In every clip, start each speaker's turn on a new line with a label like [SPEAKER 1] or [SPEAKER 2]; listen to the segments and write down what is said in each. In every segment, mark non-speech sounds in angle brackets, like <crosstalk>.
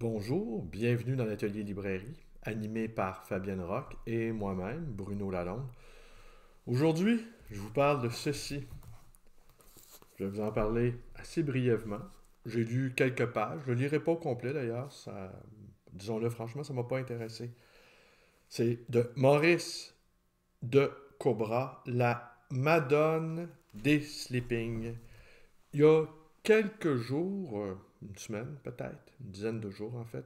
[SPEAKER 1] Bonjour, bienvenue dans l'atelier librairie, animé par Fabienne Roch et moi-même, Bruno Lalonde. Aujourd'hui, je vous parle de ceci. Je vais vous en parler assez brièvement. J'ai lu quelques pages, je ne lirai pas au complet d'ailleurs, disons-le franchement, ça ne m'a pas intéressé. C'est de Maurice de Cobra, la Madone des Sleeping. Il y a quelques jours, euh, une semaine peut-être, une dizaine de jours en fait,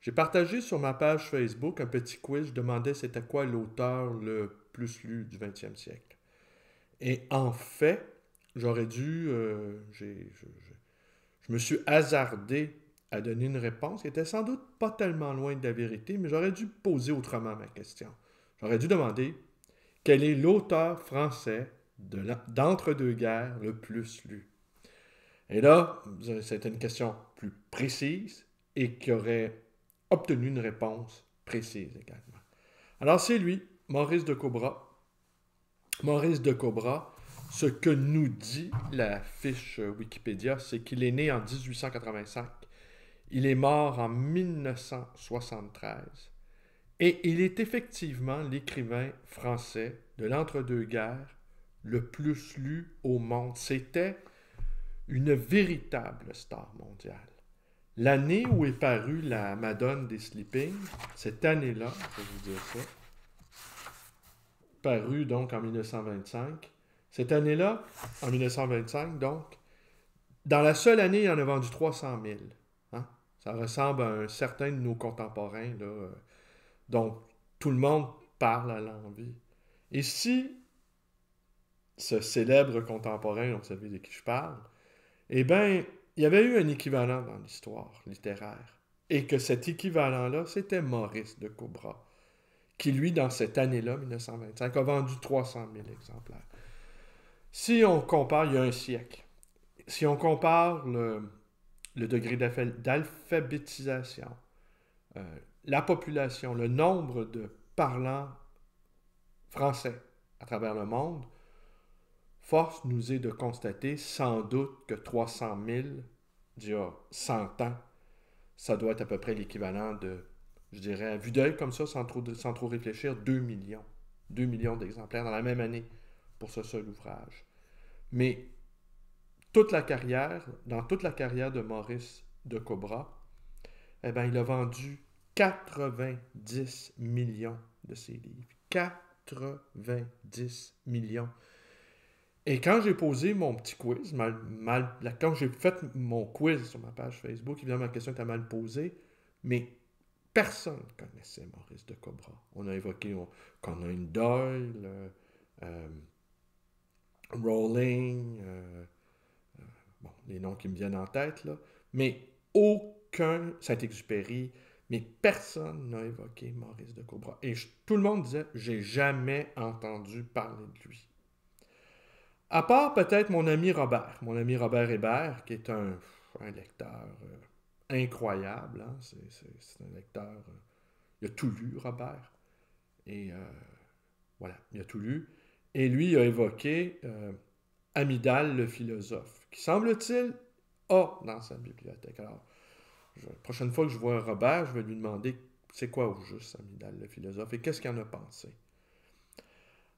[SPEAKER 1] j'ai partagé sur ma page Facebook un petit quiz. Je demandais c'était quoi l'auteur le plus lu du 20e siècle. Et en fait, j'aurais dû. Euh, je, me suis hasardé à donner une réponse qui était sans doute pas tellement loin de la vérité, mais j'aurais dû poser autrement ma question. J'aurais dû demander quel est l'auteur français d'entre-deux-guerres le plus lu. Et là, c'était une question plus précise et qui aurait obtenu une réponse précise également. Alors c'est lui, Maurice de Cobra. Maurice de Cobra, ce que nous dit la fiche Wikipédia, c'est qu'il est né en 1885. Il est mort en 1973. Et il est effectivement l'écrivain français de l'entre-deux-guerres le plus lu au monde. C'était une véritable star mondiale. L'année où est parue la Madone des Sleeping, cette année-là, je vais vous dire ça, parue donc en 1925, cette année-là, en 1925 donc, dans la seule année, il en a vendu 300 000. Hein. Ça ressemble à un certain de nos contemporains, là, euh, dont tout le monde parle à l'envie. Et si ce célèbre contemporain, vous savez de qui je parle, eh bien, il y avait eu un équivalent dans l'histoire littéraire. Et que cet équivalent-là, c'était Maurice de Cobra, qui, lui, dans cette année-là, 1925, a vendu 300 000 exemplaires. Si on compare, il y a un siècle, si on compare le, degré d'alphabétisation, euh, la population, le nombre de parlants français à travers le monde, Force nous est de constater sans doute que 300 000, d'il y a 100 ans, ça doit être à peu près l'équivalent de, je dirais, à vue d'œil comme ça, sans trop, sans trop réfléchir, 2 millions. 2 millions d'exemplaires dans la même année pour ce seul ouvrage. Mais toute la carrière, dans toute la carrière de Maurice de Cobra, eh bien, il a vendu 90 millions de ses livres. 90 millions. Et quand j'ai posé mon petit quiz, mal, quand j'ai fait mon quiz sur ma page Facebook, évidemment, ma question était mal posée, mais personne ne connaissait Maurice de Cobra. On a évoqué Conan Doyle, une euh, euh, Rowling, euh, euh, les noms qui me viennent en tête, là, mais aucun Saint-Exupéry, mais personne n'a évoqué Maurice de Cobra. Et tout le monde disait, j'ai jamais entendu parler de lui. À part peut-être mon ami Robert, mon ami Robert Hébert, qui est un, lecteur euh, incroyable. Hein. C'est, un lecteur. Euh, il a tout lu, Robert. Et euh, voilà, il a tout lu. Et lui a évoqué Amidal le philosophe, qui semble-t-il a dans sa bibliothèque. Alors, la prochaine fois que je vois Robert, je vais lui demander c'est quoi au juste Amidal le philosophe et qu'est-ce qu'il en a pensé.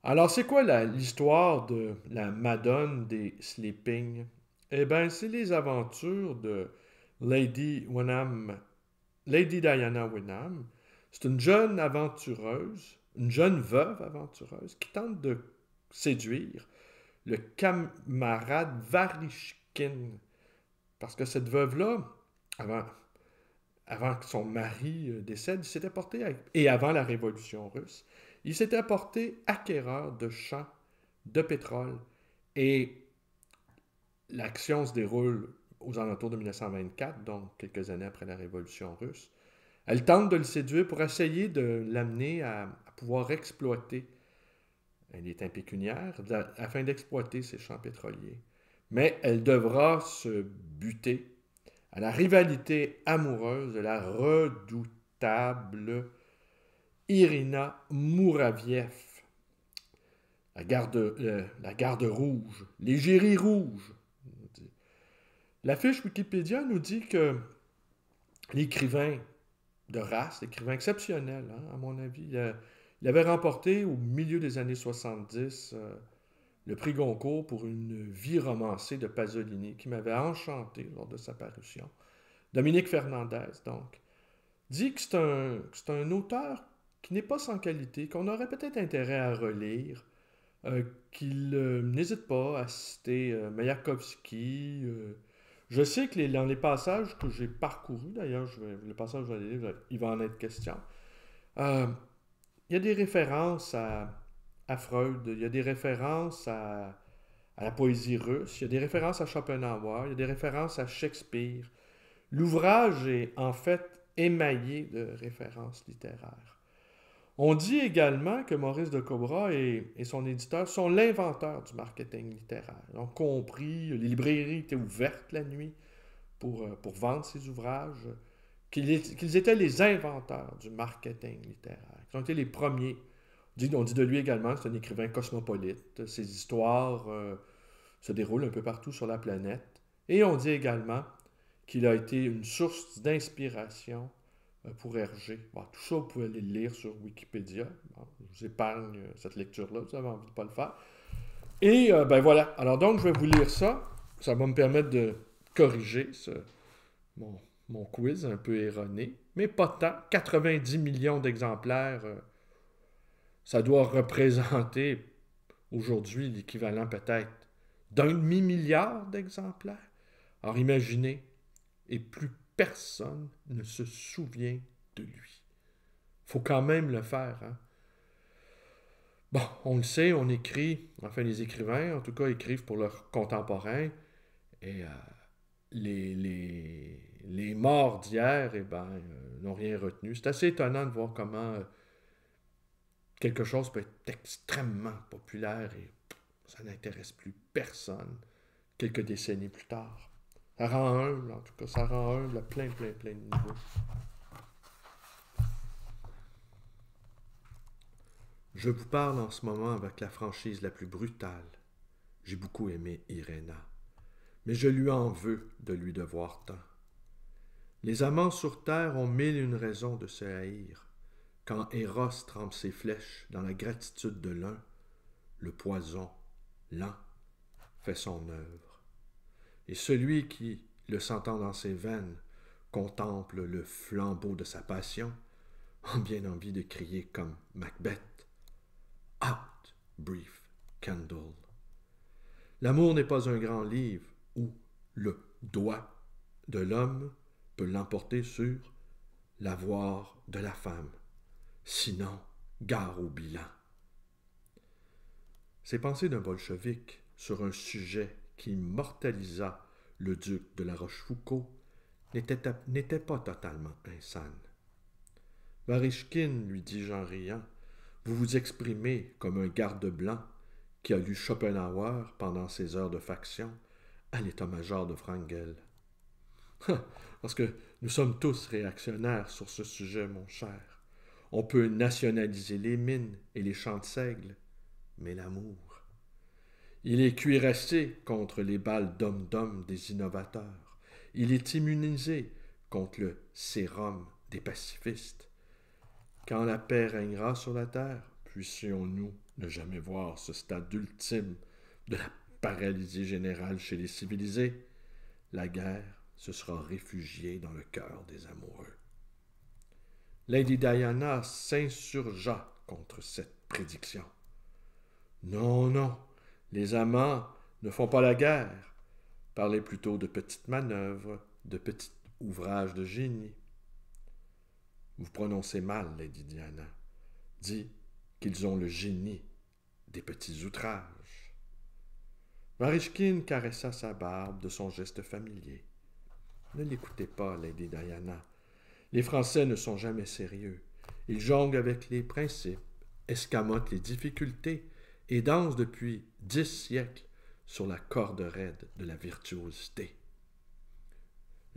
[SPEAKER 1] Alors, c'est quoi l'histoire de la Madone des Sleeping? Eh bien, c'est les aventures de Lady Lady Diana Wenham. C'est une jeune aventureuse, une jeune veuve aventureuse qui tente de séduire le camarade Varishkin. Parce que cette veuve-là, avant, que son mari euh, décède, s'était portée et avant la révolution russe, il s'était apporté acquéreur de champs de pétrole et l'action se déroule aux alentours de 1924, donc quelques années après la Révolution russe. Elle tente de le séduire pour essayer de l'amener à, pouvoir exploiter. Elle est impécuniaire afin d'exploiter ses champs pétroliers. Mais elle devra se buter à la rivalité amoureuse de la redoutable Irina Mouraviev. La garde, rouge euh, la garde rouge, les rouges. Wikipédia nous dit que l'écrivain de race, l'écrivain exceptionnel, hein, à mon avis, euh, il, avait remporté au milieu des années 70 euh, le prix Goncourt pour une vie romancée de Pasolini, qui m'avait enchanté lors de sa parution. Dominique Fernandez, donc, dit que c'est un, un, auteur qui n'est pas sans qualité, qu'on aurait peut-être intérêt à relire, euh, qu'il euh, n'hésite pas à citer euh, Mayakovsky. je sais que dans les passages que j'ai parcourus, d'ailleurs, le passage dans les livres, il va en être question, il y a des références à, Freud, il y a des références à, à, la poésie russe, il y a des références à Schopenhauer, il y a des références à Shakespeare. L'ouvrage est en fait émaillé de références littéraires. On dit également que Maurice de Cobra et, son éditeur sont l'inventeur du marketing littéraire. Ils ont compris, les librairies étaient ouvertes la nuit pour, euh, pour vendre ses ouvrages, qu'ils étaient les inventeurs du marketing littéraire, qu'ils ont été les premiers. On dit, de lui également que c'est un écrivain cosmopolite. Ses histoires euh, se déroulent un peu partout sur la planète. Et on dit également qu'il a été une source d'inspiration euh, pour Hergé. tout ça, vous pouvez aller le lire sur Wikipédia. je vous épargne euh, cette lecture-là, vous avez envie de pas le faire. Et euh, ben voilà. Alors donc, je vais vous lire ça. Ça va me permettre de corriger mon, quiz un peu erroné, mais pas tant. 90 millions d'exemplaires, ça doit représenter aujourd'hui l'équivalent peut-être d'un demi-milliard d'exemplaires. Alors imaginez, et plus personne ne se souvient de lui. faut quand même le faire. Hein. Bon, on le sait, on écrit, enfin les écrivains, en tout cas, écrivent pour leurs contemporains. Et euh, les, les, les, morts d'hier, eh ben, euh, n'ont rien retenu. C'est assez étonnant de voir comment euh, quelque chose peut être extrêmement populaire et ça n'intéresse plus personne quelques décennies plus tard. Ça rend humble, en tout cas. Ça rend humble plein, plein, plein de niveaux. Je vous parle en ce moment avec la franchise la plus brutale. J'ai beaucoup aimé Irena, mais je lui en veux de lui devoir tant. Les amants sur terre ont mille une raisons de se haïr. Quand Eros trempe ses flèches dans la gratitude de l'un, le poison, lent, fait son œuvre et celui qui, le sentant dans ses veines, contemple le flambeau de sa passion, a bien envie de crier comme Macbeth Out, brief candle. L'amour n'est pas un grand livre où le doigt de l'homme peut l'emporter sur l'avoir de la femme. Sinon, gare au bilan. Ces pensées d'un bolchevique sur un sujet qui mortalisa le duc de la Rochefoucauld n'était pas totalement insane. Varishkin, lui dis-je en riant, vous vous exprimez comme un garde blanc qui a lu Schopenhauer pendant ses heures de faction à l'état-major de Frangel. <laughs> Hein, parce que nous sommes tous réactionnaires sur ce sujet, mon cher. On peut nationaliser les mines et les champs de seigle, mais l'amour. Il est cuirassé contre les balles d'homme-d'homme des innovateurs. Il est immunisé contre le sérum des pacifistes. Quand la paix règnera sur la terre, puissions-nous ne jamais voir ce stade ultime de la paralysie générale chez les civilisés La guerre se sera réfugiée dans le cœur des amoureux. Lady Diana s'insurgea contre cette prédiction. Non, non, les amants ne font pas la guerre. Parlez plutôt de petites manœuvres, de petits ouvrages de génie. Vous prononcez mal, Lady Diana. Dit qu'ils ont le génie des petits outrages. Marishkin caressa sa barbe de son geste familier. Ne l'écoutez pas, Lady Diana. Les Français ne sont jamais sérieux. Ils jonglent avec les principes, escamotent les difficultés, et danse depuis dix siècles sur la corde raide de la virtuosité.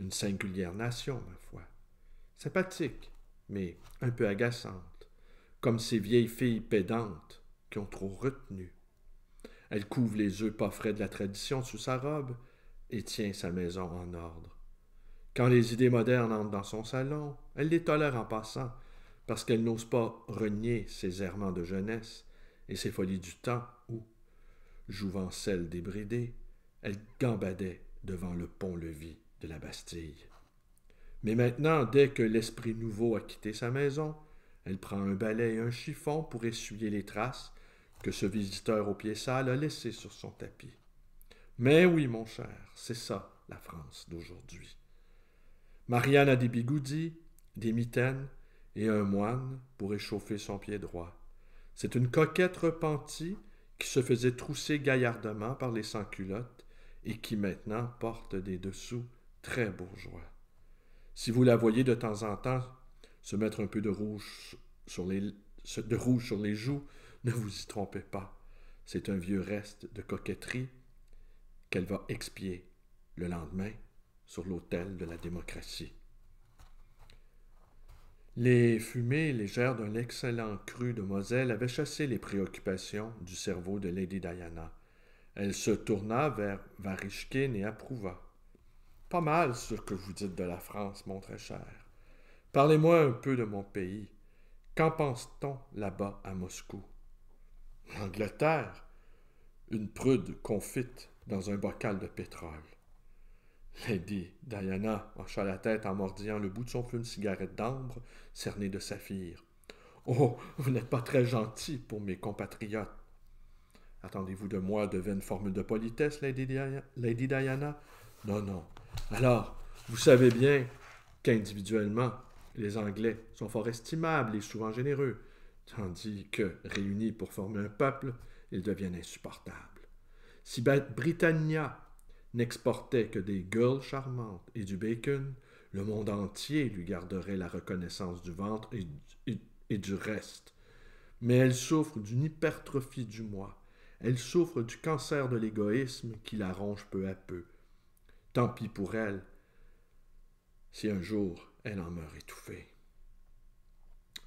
[SPEAKER 1] Une singulière nation, ma foi, sympathique, mais un peu agaçante, comme ces vieilles filles pédantes qui ont trop retenu. Elle couvre les œufs pas frais de la tradition sous sa robe et tient sa maison en ordre. Quand les idées modernes entrent dans son salon, elle les tolère en passant, parce qu'elle n'ose pas renier ses errements de jeunesse et ses folies du temps où, des débridée, elle gambadait devant le pont-levis de la Bastille. Mais maintenant, dès que l'esprit nouveau a quitté sa maison, elle prend un balai et un chiffon pour essuyer les traces que ce visiteur au pieds sale a laissées sur son tapis. Mais oui, mon cher, c'est ça la France d'aujourd'hui. Marianne a des bigoudis, des mitaines et un moine pour échauffer son pied droit. C'est une coquette repentie qui se faisait trousser gaillardement par les sans-culottes et qui maintenant porte des dessous très bourgeois. Si vous la voyez de temps en temps se mettre un peu de rouge sur les, de rouge sur les joues, ne vous y trompez pas. C'est un vieux reste de coquetterie qu'elle va expier le lendemain sur l'autel de la démocratie. Les fumées légères d'un excellent cru de Moselle avaient chassé les préoccupations du cerveau de Lady Diana. Elle se tourna vers Varishkin et approuva. Pas mal ce que vous dites de la France, mon très cher. Parlez-moi un peu de mon pays. Qu'en pense-t-on là-bas à Moscou L'Angleterre Une prude confite dans un bocal de pétrole. Lady Diana hocha la tête en mordillant le bout de son feu de cigarette d'ambre cernée de saphir. Oh, vous n'êtes pas très gentil pour mes compatriotes. Attendez-vous de moi de vaines formules de politesse, Lady Diana Non, non. Alors, vous savez bien qu'individuellement, les Anglais sont fort estimables et souvent généreux, tandis que, réunis pour former un peuple, ils deviennent insupportables. Si Britannia n'exportait que des girls charmantes et du bacon, le monde entier lui garderait la reconnaissance du ventre et, du reste. Mais elle souffre d'une hypertrophie du moi. Elle souffre du cancer de l'égoïsme qui la ronge peu à peu. Tant pis pour elle, si un jour elle en meurt étouffée.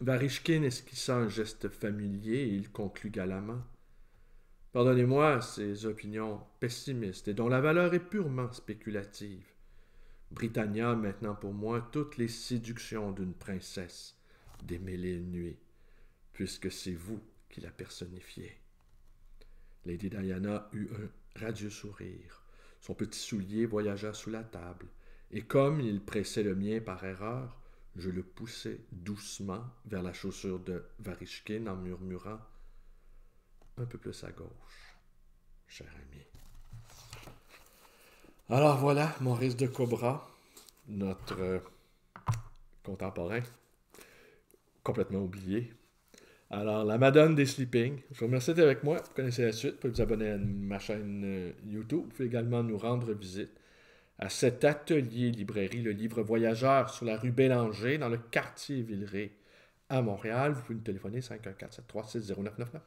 [SPEAKER 1] Varishkin esquissa un geste familier et il conclut galamment. Pardonnez-moi ces opinions pessimistes et dont la valeur est purement spéculative. Britannia maintenant pour moi toutes les séductions d'une princesse démêlée nuit, puisque c'est vous qui la personnifiez. Lady Diana eut un radieux sourire. Son petit soulier voyagea sous la table, et comme il pressait le mien par erreur, je le poussai doucement vers la chaussure de Varishkin en murmurant un peu plus à gauche, cher ami. Alors voilà, Maurice de Cobra, notre euh, contemporain, complètement oublié. Alors, La Madone des Sleeping, je vous remercie d'être avec moi. Vous connaissez la suite. Vous pouvez vous abonner à ma chaîne euh, YouTube. Vous pouvez également nous rendre visite à cet atelier librairie, le livre voyageur sur la rue Bélanger, dans le quartier Villeray à Montréal. Vous pouvez nous téléphoner 514 736 0999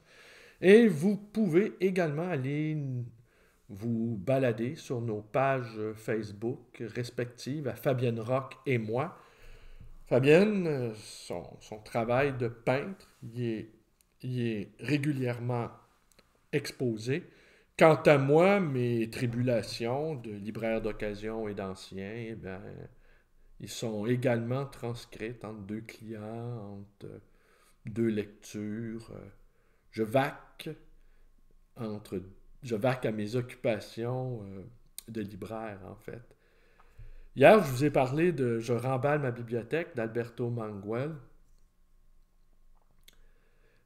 [SPEAKER 1] et vous pouvez également aller vous balader sur nos pages Facebook respectives à Fabienne Rock et moi. Fabienne, son, travail de peintre, il est, régulièrement exposé. Quant à moi, mes tribulations de libraire d'occasion et d'ancien, eh ils sont également transcrites entre deux clients, entre deux lectures. Euh, je vaque entre je à mes occupations euh, de libraire, en fait. Hier, je vous ai parlé de Je remballe ma bibliothèque d'Alberto Manguel.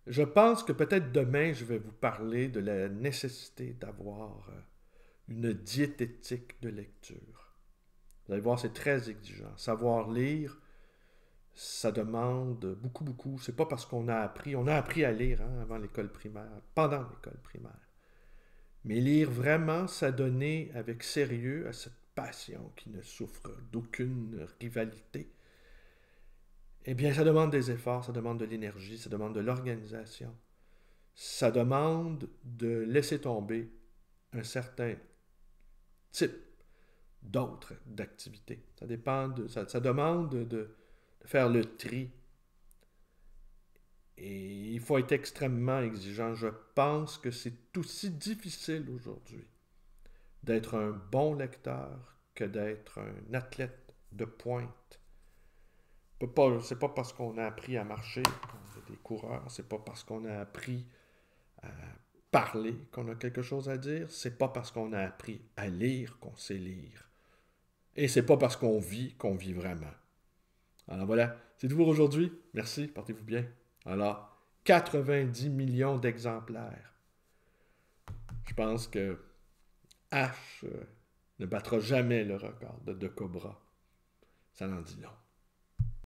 [SPEAKER 1] Je pense que peut-être demain, je vais vous parler de la nécessité d'avoir euh, une diététique de lecture. Vous allez voir, c'est très exigeant. Savoir lire, ça demande beaucoup, beaucoup. C'est pas parce qu'on a appris, on a appris à lire hein, avant l'école primaire, pendant l'école primaire. Mais lire vraiment, s'adonner avec sérieux à cette passion qui ne souffre d'aucune rivalité, eh bien, ça demande des efforts, ça demande de l'énergie, ça demande de l'organisation. Ça demande de laisser tomber un certain type d'autres d'activités. Ça dépend de, ça demande de, faire le tri. Et il faut être extrêmement exigeant. Je pense que c'est aussi difficile aujourd'hui d'être un bon lecteur que d'être un athlète de pointe. C'est pas parce qu'on a appris à marcher qu'on est des coureurs, c'est pas parce qu'on a appris à parler qu'on a quelque chose à dire, c'est pas parce qu'on a appris à lire qu'on sait lire. Et c'est pas parce qu'on vit qu'on vit vraiment. Alors voilà, c'est tout pour aujourd'hui. Merci, portez-vous bien. Alors, 90 millions d'exemplaires. Je pense que H euh, ne battra jamais le record de, de Cobra. Ça n'en dit long.